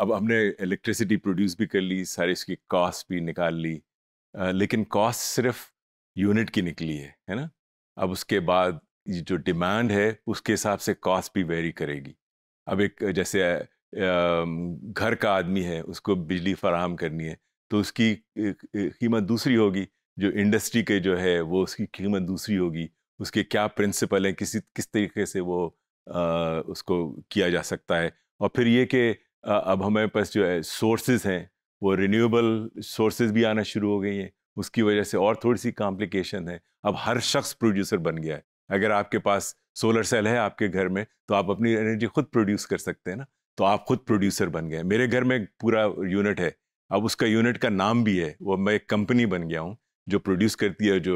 अब हमने electricity produce भी कर ली सारी इसकी कॉस्ट भी निकाल ली आ, लेकिन कॉस्ट सिर्फ यूनिट की निकली है है ना अब उसके बाद ये जो डिमांड है उसके हिसाब से कॉस्ट भी वेरी करेगी अब एक जैसे घर का आदमी है उसको बिजली फराहम करनी है तो उसकी कीमत दूसरी होगी जो इंडस्ट्री के जो है वो उसकी कीमत दूसरी होगी उसके क्या प्रिंसिपल हैं किसी किस तरीके से वो आ, उसको किया जा सकता है और फिर ये कि अब हमारे पास जो है सोर्सेज हैं वो रिन्यूएबल सोर्सेज भी आना शुरू हो गई हैं उसकी वजह से और थोड़ी सी कॉम्प्लिकेशन है अब हर शख्स प्रोड्यूसर बन गया है अगर आपके पास सोलर सेल है आपके घर में तो आप अपनी एनर्जी खुद प्रोड्यूस कर सकते हैं ना तो आप खुद प्रोड्यूसर बन गए मेरे घर में पूरा यूनिट है अब उसका यूनिट का नाम भी है वो मैं एक कंपनी बन गया हूँ जो प्रोड्यूस करती है जो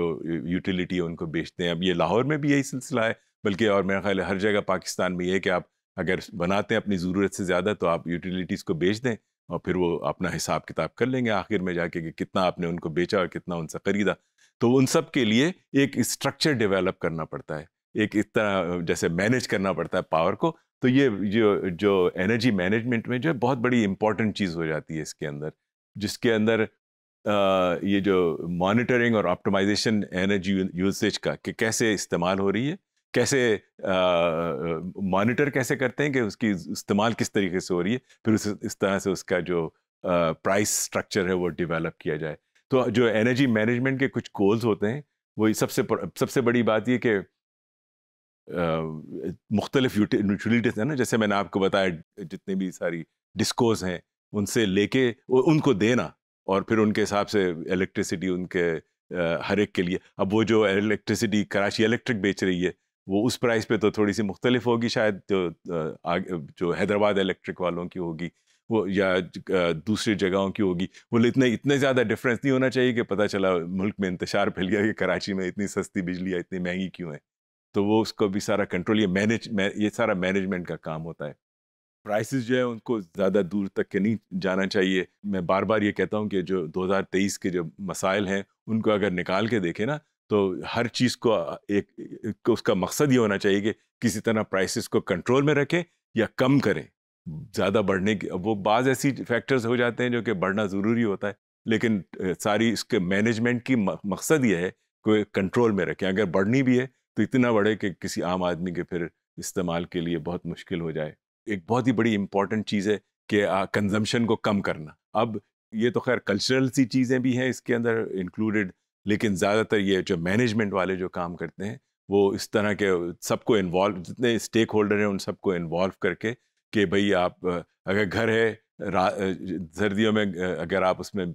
यूटिलिटी है उनको बेचते हैं अब ये लाहौर में भी यही सिलसिला है बल्कि और मेरा ख्याल है हर जगह पाकिस्तान में ये है कि आप अगर बनाते हैं अपनी ज़रूरत से ज़्यादा तो आप यूटिलिटीज़ को बेच दें और फिर वो अपना हिसाब किताब कर लेंगे आखिर में जाके कि कितना आपने उनको बेचा और कितना उनसे ख़रीदा तो उन सब के लिए एक स्ट्रक्चर डेवलप करना पड़ता है एक इस तरह जैसे मैनेज करना पड़ता है पावर को तो ये जो जो एनर्जी मैनेजमेंट में जो है बहुत बड़ी इंपॉर्टेंट चीज़ हो जाती है इसके अंदर जिसके अंदर आ, ये जो मॉनिटरिंग और ऑप्टिमाइजेशन एनर्जी यूसेज का कि कैसे इस्तेमाल हो रही है कैसे मॉनिटर कैसे करते हैं कि उसकी इस्तेमाल किस तरीके से हो रही है फिर उस इस तरह से उसका जो प्राइस स्ट्रक्चर है वो डेवलप किया जाए तो जो एनर्जी मैनेजमेंट के कुछ गोल्स होते हैं वही सबसे सबसे बड़ी बात ये कि मुख्तलिफ यूटिलिटीज़ हैं ना जैसे मैंने आपको बताया जितने भी सारी डिस्कोज हैं उनसे लेके उनको देना और फिर उनके हिसाब से इलेक्ट्रिसिटी उनके हर एक के लिए अब वो जो इलेक्ट्रिसिटी कराची इलेक्ट्रिक बेच रही है वो उस प्राइस पे तो थोड़ी सी मुख्तलिफ होगी शायद जो जो हैदराबाद इलेक्ट्रिक वालों की होगी वो या दूसरी जगहों की होगी वो इतने इतने ज़्यादा डिफरेंस नहीं होना चाहिए कि पता चला मुल्क में इंतजार फैल गया कि कराची में इतनी सस्ती बिजली या इतनी महंगी क्यों है तो वो उसको भी सारा कंट्रोल ये मैनेज ये सारा मैनेजमेंट का काम होता है प्राइसेस जो है उनको ज़्यादा दूर तक के नहीं जाना चाहिए मैं बार बार ये कहता हूँ कि जो 2023 के जो मसाइल हैं उनको अगर निकाल के देखें ना तो हर चीज़ को एक, एक उसका मकसद ये होना चाहिए कि किसी तरह प्राइसेस को कंट्रोल में रखें या कम करें ज़्यादा बढ़ने की वो बाज़ ऐसी फैक्टर्स हो जाते हैं जो कि बढ़ना ज़रूरी होता है लेकिन सारी इसके मैनेजमेंट की मकसद ये है कि कंट्रोल में रखें अगर बढ़नी भी है तो इतना बढ़े कि किसी आम आदमी के फिर इस्तेमाल के लिए बहुत मुश्किल हो जाए एक बहुत ही बड़ी इंपॉर्टेंट चीज़ है कि कंजम्पशन को कम करना अब ये तो खैर कल्चरल सी चीज़ें भी हैं इसके अंदर इंक्लूडेड लेकिन ज़्यादातर ये जो मैनेजमेंट वाले जो काम करते हैं वो इस तरह के सबको इन्वॉल्व जितने स्टेक होल्डर हैं उन सबको इन्वॉल्व करके कि भाई आप अगर घर है सर्दियों में अगर आप उसमें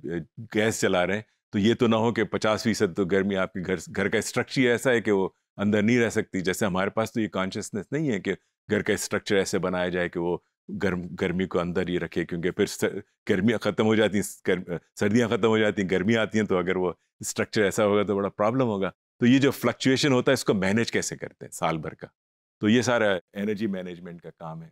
गैस चला रहे हैं तो ये तो ना हो कि पचास फीसद तो गर्मी आपके घर घर का स्ट्रक्चर ऐसा है कि वो अंदर नहीं रह सकती जैसे हमारे पास तो ये कॉन्शियसनेस नहीं है कि घर का स्ट्रक्चर ऐसे बनाया जाए कि वो गर्म गर्मी को अंदर ही रखे क्योंकि फिर गर्मियाँ ख़त्म हो जाती हैं सर्दियाँ ख़त्म हो जाती हैं गर्मी आती हैं तो अगर वो स्ट्रक्चर ऐसा होगा तो बड़ा प्रॉब्लम होगा तो ये जो फ्लक्चुएशन होता है इसको मैनेज कैसे करते हैं साल भर का तो ये सारा एनर्जी मैनेजमेंट का काम है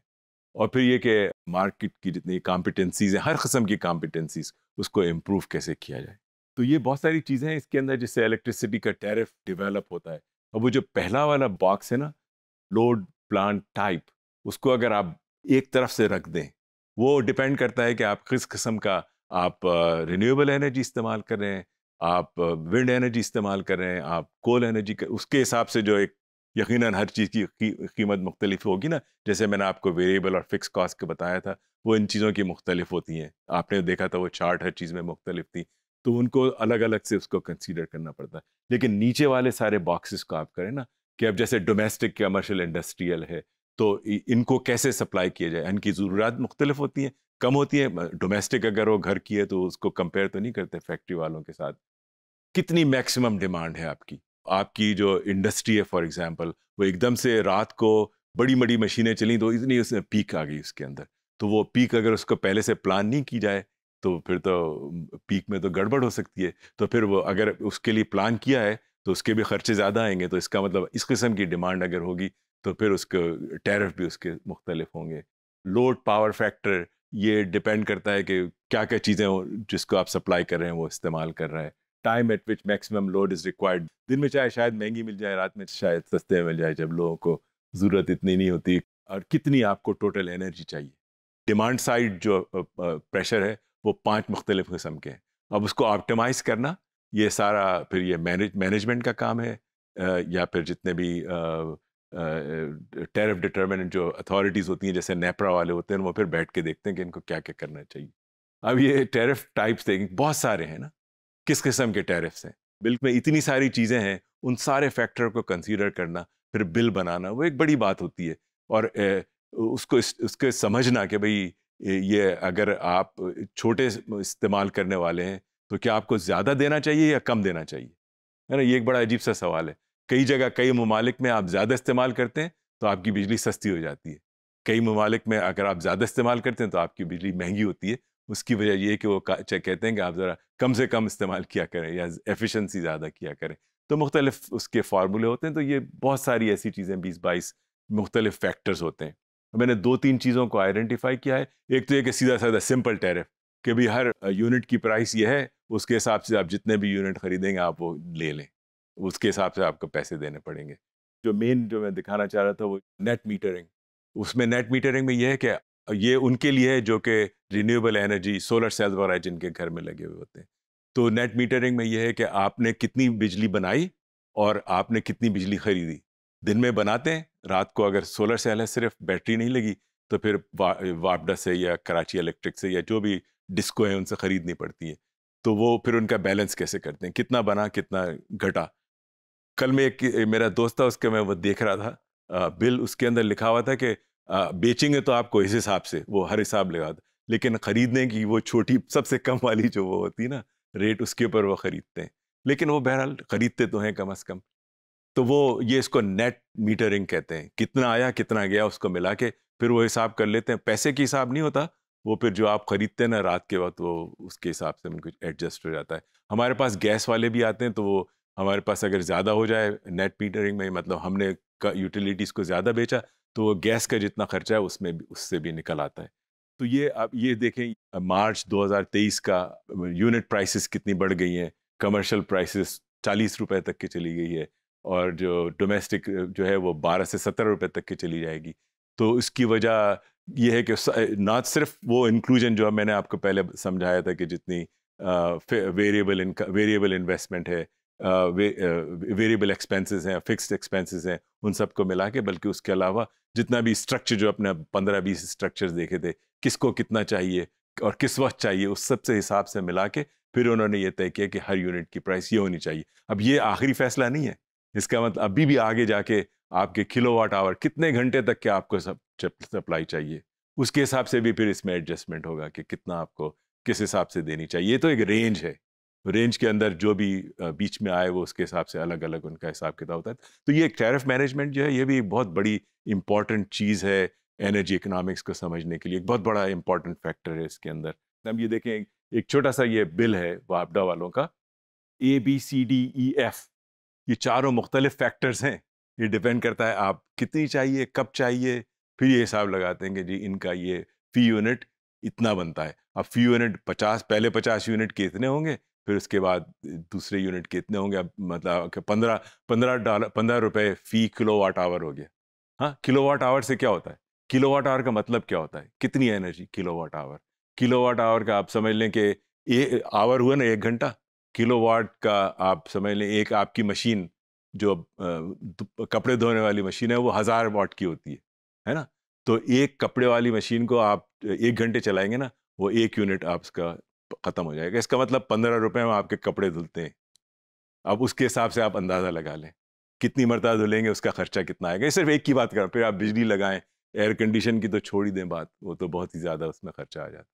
और फिर ये कि मार्केट की जितनी कॉम्पिटेंसीज हैं हर कस्म की कॉम्पिटेंसीज उसको इम्प्रूव कैसे किया जाए तो ये बहुत सारी चीज़ें हैं इसके अंदर जिससे इलेक्ट्रिसिटी का टैरिफ डिवेलप होता है और वो जो पहला वाला बॉक्स है ना लोड प्लान टाइप उसको अगर आप एक तरफ से रख दें वो डिपेंड करता है कि आप किस किस्म का आप रिन्यूएबल एनर्जी इस्तेमाल कर रहे हैं आप विंड एनर्जी इस्तेमाल कर रहे हैं आप कोल एनर्जी कर उसके हिसाब से जो एक यकीन हर चीज़ की कीमत मुख्तलिफ होगी ना जैसे मैंने आपको वेरिएबल और फिक्स कॉस्ट के बताया था वो इन चीज़ों की मुख्तलिफ होती हैं आपने देखा था वो चार्ट हर चीज़ में मुख्तलिफ थी तो उनको अलग अलग से उसको कंसीडर करना पड़ता है लेकिन नीचे वाले सारे बॉक्सेस को आप करें ना कि अब जैसे डोमेस्टिक कमर्शल इंडस्ट्रियल है तो इनको कैसे सप्लाई किया जाए इनकी ज़रूरत मुख्तलिफ होती हैं कम होती है डोमेस्टिक अगर वो घर की है तो उसको कंपेयर तो नहीं करते फैक्ट्री वालों के साथ कितनी मैक्सिमम डिमांड है आपकी आपकी जो इंडस्ट्री है फॉर एग्जांपल वो एकदम से रात को बड़ी बड़ी मशीनें चली तो इतनी उसमें पीक आ गई उसके अंदर तो वो पीक अगर उसको पहले से प्लान नहीं की जाए तो फिर तो पीक में तो गड़बड़ हो सकती है तो फिर वो अगर उसके लिए प्लान किया है तो उसके भी खर्चे ज़्यादा आएंगे तो इसका मतलब इस किस्म की डिमांड अगर होगी तो फिर उसके टैरिफ भी उसके मुख्तलिफ होंगे लोड पावर फैक्टर ये डिपेंड करता है कि क्या क्या चीज़ें जिसको आप सप्लाई कर रहे हैं वो इस्तेमाल कर रहा है time at which maximum load is required दिन में चाहे शायद महंगी मिल जाए रात में शायद सस्ते मिल जाए जब लोगों को ज़रूरत इतनी नहीं होती और कितनी आपको टोटल एनर्जी चाहिए डिमांड साइड जो प्रेशर है वो पाँच मुख्तलिफ किस्म के हैं अब उसको ऑप्टिमाइज़ करना ये सारा फिर ये मैनेजमेंट का काम है या फिर जितने भी टेरफ डिटर्मिनेंट जो अथॉरिटीज़ होती हैं जैसे नेपरा वाले होते हैं वो फिर बैठ के देखते हैं कि इनको क्या क्या करना चाहिए अब ये टेरफ टाइप्स देखें बहुत सारे हैं ना किस किस्म के टेरफ्स हैं बिल में इतनी सारी चीज़ें हैं उन सारे फैक्टर को कंसीडर करना फिर बिल बनाना वो एक बड़ी बात होती है और उसको उसके समझना कि भाई ये अगर आप छोटे इस्तेमाल करने वाले हैं तो क्या आपको ज़्यादा देना चाहिए या कम देना चाहिए है ना ये एक बड़ा अजीब सा सवाल है कई जगह कई ममालिक में आप ज़्यादा इस्तेमाल करते हैं तो आपकी बिजली सस्ती हो जाती है कई ममालिक में अगर आप ज़्यादा इस्तेमाल करते हैं तो आपकी बिजली महंगी होती है उसकी वजह यह कि वो कहते हैं कि आप ज़रा कम से कम इस्तेमाल किया करें या एफिशेंसी ज़्यादा किया करें तो मुख्तलिफ उसके फार्मूले होते हैं तो ये बहुत सारी ऐसी चीज़ें बीस बाईस मुख्तलिफ फैक्टर्स होते हैं मैंने दो तीन चीज़ों को आइडेंटिफाई किया है एक तो ये कि सीधा साधा सिंपल टैरिफ कि भाई हर यूनिट की प्राइस ये है उसके हिसाब से आप जितने भी यूनिट खरीदेंगे आप वो ले लें उसके हिसाब से आपको पैसे देने पड़ेंगे जो मेन जो मैं दिखाना चाह रहा था वो नेट मीटरिंग उसमें नेट मीटरिंग में ये है कि ये उनके लिए है जो कि रिन्यूएबल एनर्जी सोलर सेल्स वगैरह जिनके घर में लगे हुए होते हैं तो नेट मीटरिंग में यह है कि आपने कितनी बिजली बनाई और आपने कितनी बिजली खरीदी दिन में बनाते हैं रात को अगर सोलर सेल है सिर्फ बैटरी नहीं लगी तो फिर वा, वापडा से या कराची इलेक्ट्रिक से या जो भी डिस्को है उनसे ख़रीदनी पड़ती है तो वो फिर उनका बैलेंस कैसे करते हैं कितना बना कितना घटा कल मैं एक मेरा दोस्त था उसके मैं वो देख रहा था आ, बिल उसके अंदर लिखा हुआ था कि आ, बेचेंगे तो आपको इस हिसाब से वो हर हिसाब लगा था लेकिन ख़रीदने की वो छोटी सबसे कम वाली जो वो होती ना रेट उसके ऊपर वो ख़रीदते हैं लेकिन वो बहरहाल ख़रीदते तो हैं कम अज़ कम तो वो ये इसको नेट मीटरिंग कहते हैं कितना आया कितना गया उसको मिला के फिर वो हिसाब कर लेते हैं पैसे के हिसाब नहीं होता वो फिर जो आप ख़रीदते हैं ना रात के वक्त वो उसके हिसाब से कुछ एडजस्ट हो जाता है हमारे पास गैस वाले भी आते हैं तो वो हमारे पास अगर ज़्यादा हो जाए नेट पीटरिंग में मतलब हमने यूटिलिटीज़ को ज़्यादा बेचा तो वो गैस का जितना खर्चा है उसमें उससे भी निकल आता है तो ये आप ये देखें मार्च 2023 का यूनिट प्राइसेस कितनी बढ़ गई हैं कमर्शियल प्राइसेस चालीस रुपये तक की चली गई है और जो डोमेस्टिक जो है वो बारह से सत्रह रुपए तक की चली जाएगी तो इसकी वजह यह है कि ना सिर्फ वो इंक्लूजन जो मैंने आपको पहले समझाया था कि जितनी वेरिएबल इनका वेरिएबल इन्वेस्टमेंट है वेरिएबल एक्सपेंसेस हैं फिक्स्ड एक्सपेंसेस हैं उन सब को मिला के बल्कि उसके अलावा जितना भी स्ट्रक्चर जो अपने पंद्रह बीस स्ट्रक्चर्स देखे थे किसको कितना चाहिए और किस वक्त चाहिए उस सब से हिसाब से मिला के फिर उन्होंने ये तय किया कि हर यूनिट की प्राइस ये होनी चाहिए अब ये आखिरी फैसला नहीं है इसका मतलब अभी भी आगे जाके आपके किलोवाट आवर कितने घंटे तक के आपको सब सप्लाई चाहिए उसके हिसाब से भी फिर इसमें एडजस्टमेंट होगा कि कितना आपको किस हिसाब से देनी चाहिए ये तो एक रेंज है रेंज के अंदर जो भी बीच में आए वो उसके हिसाब से अलग अलग उनका हिसाब किताब होता है तो ये टैरिफ मैनेजमेंट जो है ये भी बहुत बड़ी इंपॉर्टेंट चीज़ है एनर्जी इकोनॉमिक्स को समझने के लिए एक बहुत बड़ा इंपॉर्टेंट फैक्टर है इसके अंदर हम ये देखें एक छोटा सा ये बिल है वापडा वालों का A B C D E F ये चारों मुख्तलिफ फैक्टर्स हैं ये डिपेंड करता है आप कितनी चाहिए कब चाहिए फिर ये हिसाब लगाते हैं कि जी इनका ये फ़ी यूनिट इतना बनता है अब फ़ी यूनिट पचास पहले पचास यूनिट के इतने होंगे फिर उसके बाद दूसरे यूनिट के इतने होंगे अब मतलब पंद्रह पंद्रह डॉलर पंद्रह रुपये फ़ी किलो वाट आवर हो गया हाँ किलो वाट आवर से क्या होता है किलो वाट आवर का मतलब क्या होता है कितनी energy kilowatt hour kilowatt hour का आप समझ लें कि ये आवर हुआ ना एक घंटा किलो वाट का आप समझ लें एक आपकी मशीन जो कपड़े धोने वाली मशीन है वो हज़ार वाट की होती है है ना तो एक कपड़े वाली मशीन को आप एक घंटे चलाएंगे ना वो एक यूनिट आप उसका ख़त्म हो जाएगा इसका मतलब पंद्रह रुपये में आपके कपड़े धुलते हैं अब उसके हिसाब से आप अंदाज़ा लगा लें कितनी मरतबा धुलेंगे उसका खर्चा कितना आएगा ये सिर्फ एक की बात करें फिर आप बिजली लगाएं एयर कंडीशन की तो छोड़ ही दें बात वो तो बहुत ही ज़्यादा उसमें खर्चा आ जाता है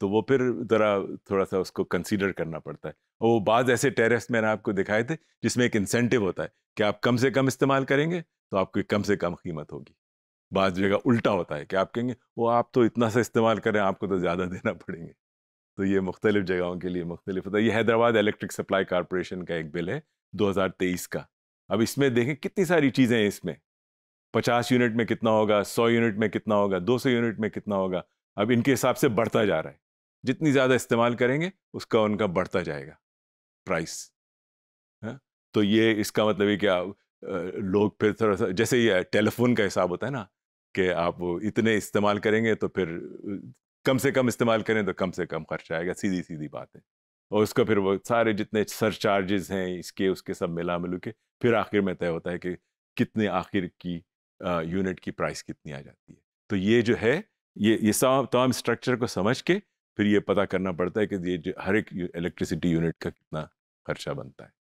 तो वो फिर ज़रा थोड़ा सा उसको कंसीडर करना पड़ता है और वो बाद ऐसे टेरेस मैंने आपको दिखाए थे जिसमें एक इंसेंटिव होता है कि आप कम से कम इस्तेमाल करेंगे तो आपकी कम से कम कीमत होगी बाद जगह उल्टा होता है कि आप कहेंगे वो आप तो इतना सा इस्तेमाल करें आपको तो ज़्यादा देना पड़ेंगे तो ये मुख्तलिफ जगहों के लिए मुख्तलिफ होता है ये हैदराबाद इलेक्ट्रिक सप्लाई कॉरपोरेशन का एक बिल है 2023 का अब इसमें देखें कितनी सारी चीज़ें हैं इसमें 50 यूनिट में कितना होगा 100 यूनिट में कितना होगा 200 यूनिट में कितना होगा अब इनके हिसाब से बढ़ता जा रहा है जितनी ज़्यादा इस्तेमाल करेंगे उसका उनका बढ़ता जाएगा प्राइस है? हाँ, तो ये इसका मतलब है कि लोग फिर थोड़ा सा जैसे ये टेलीफोन का हिसाब होता है ना कि आप इतने इस्तेमाल करेंगे तो फिर कम से कम इस्तेमाल करें तो कम से कम खर्चा आएगा सीधी सीधी बात है और उसका फिर वो सारे जितने सर चार्जेस हैं इसके उसके सब मिला मिलू के फिर आखिर में तय होता है कि कितने आखिर की यूनिट की प्राइस कितनी आ जाती है तो ये जो है ये ये सब तमाम स्ट्रक्चर को समझ के फिर ये पता करना पड़ता है कि ये हर एक इलेक्ट्रिसिटी यूनिट का कितना खर्चा बनता है